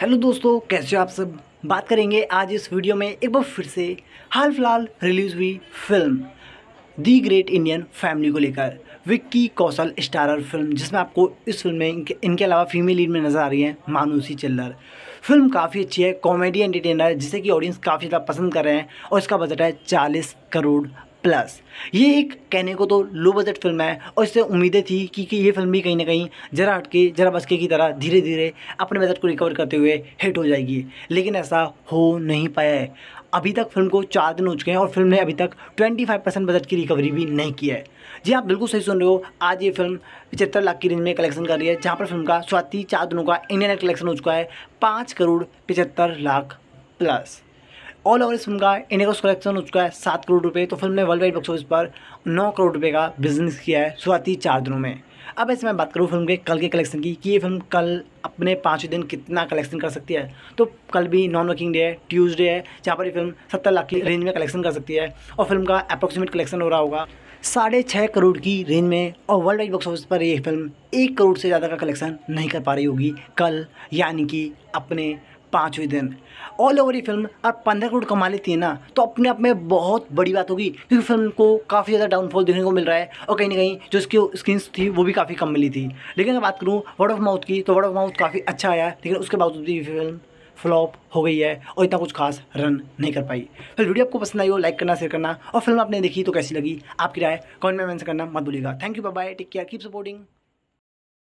hello दोस्तों कैसे हो आप सब बात करेंगे आज इस वीडियो में एक बार फिर से हाल फिलहाल रिलीज हुई film The Great Indian Family को लेकर विक्की कौशल स्टारर फिल्म जिसमें आपको इस फिल्म में इनके, इनके अलावा फीमेल लीड में नज़र आ रही हैं मानूसी चिल्लर फिल्म काफ़ी अच्छी है कॉमेडी एंटरटेनर है जिसे कि ऑडियंस काफ़ी ज़्यादा पसंद कर रहे हैं और इसका बजट है चालीस करोड़ प्लस ये एक कहने को तो लो बजट फिल्म है और इससे उम्मीदें थी कि, कि ये फिल्म भी कहीं ना कहीं जरा हटके जरा बसके की तरह धीरे धीरे अपने बजट को रिकवर करते हुए हिट हो जाएगी लेकिन ऐसा हो नहीं पाया है अभी तक फिल्म को चार दिन हो चुके हैं और फिल्म ने अभी तक 25 परसेंट बजट की रिकवरी भी नहीं की है जी हाँ, आप बिल्कुल सही सुन रहे हो आज ये फिल्म पचहत्तर लाख की रेंज में कलेक्शन कर रही है जहाँ पर फिल्म का स्वाति चार दिनों का इंडियन कलेक्शन हो चुका है पाँच करोड़ पचहत्तर लाख प्लस ऑल ओवर इस फिल्म का इंडिगोस कलेक्शन हो चुका है सात करोड़ रुपए तो फिल्म ने वर्ल्ड वाइड बॉक्स ऑफिस पर नौ करोड़ रुपए का बिजनेस किया है शुरुआती चार दिनों में अब ऐसे मैं बात करूँ फिल्म के कल के कलेक्शन की कि ये फिल्म कल अपने पाँचवें दिन कितना कलेक्शन कर सकती है तो कल भी नॉन वर्किंग डे है ट्यूज़डे है जहाँ पर ये फिल्म सत्तर लाख की रेंज में कलेक्शन कर सकती है और फिल्म का अप्रोक्सीमेट कलेक्शन हो रहा होगा साढ़े छः करोड़ की रेंज में और वर्ल्ड वाइड बॉक्स ऑफिस पर ये फिल्म एक करोड़ से ज़्यादा का कलेक्शन नहीं कर पा रही होगी कल यानी कि अपने पाँचवें दिन ऑल ओवर ये फिल्म अब पंद्रह करोड़ कमा लेती है ना तो अपने आप में बहुत बड़ी बात होगी क्योंकि फिल्म को काफ़ी ज़्यादा डाउनफॉल देखने को मिल रहा है और कहीं ना कहीं जो उसकी स्क्रीन थी वो भी काफ़ी कम मिली थी लेकिन अगर बात करूँ वर्ड ऑफ माउथ की तो वर्ड ऑफ माउथ काफ़ी अच्छा आया लेकिन उसके बावजूद भी फिल्म फ्लॉप हो गई है और इतना कुछ खास रन नहीं कर पाई फिर वीडियो आपको पसंद आई हो लाइक करना शेयर करना और फिल्म आपने देखी तो कैसी लगी आपकी राय कमेंट में मेंशन करना मत भूलिएगा thank you bye take care keep supporting